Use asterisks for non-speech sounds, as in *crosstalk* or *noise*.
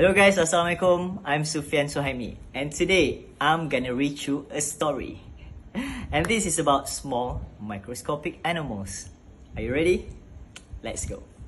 Hello guys, Assalamualaikum. I'm Sufian Suhaimi and today I'm gonna read you a story. *laughs* And this is about small microscopic animals. Are you ready? Let's go.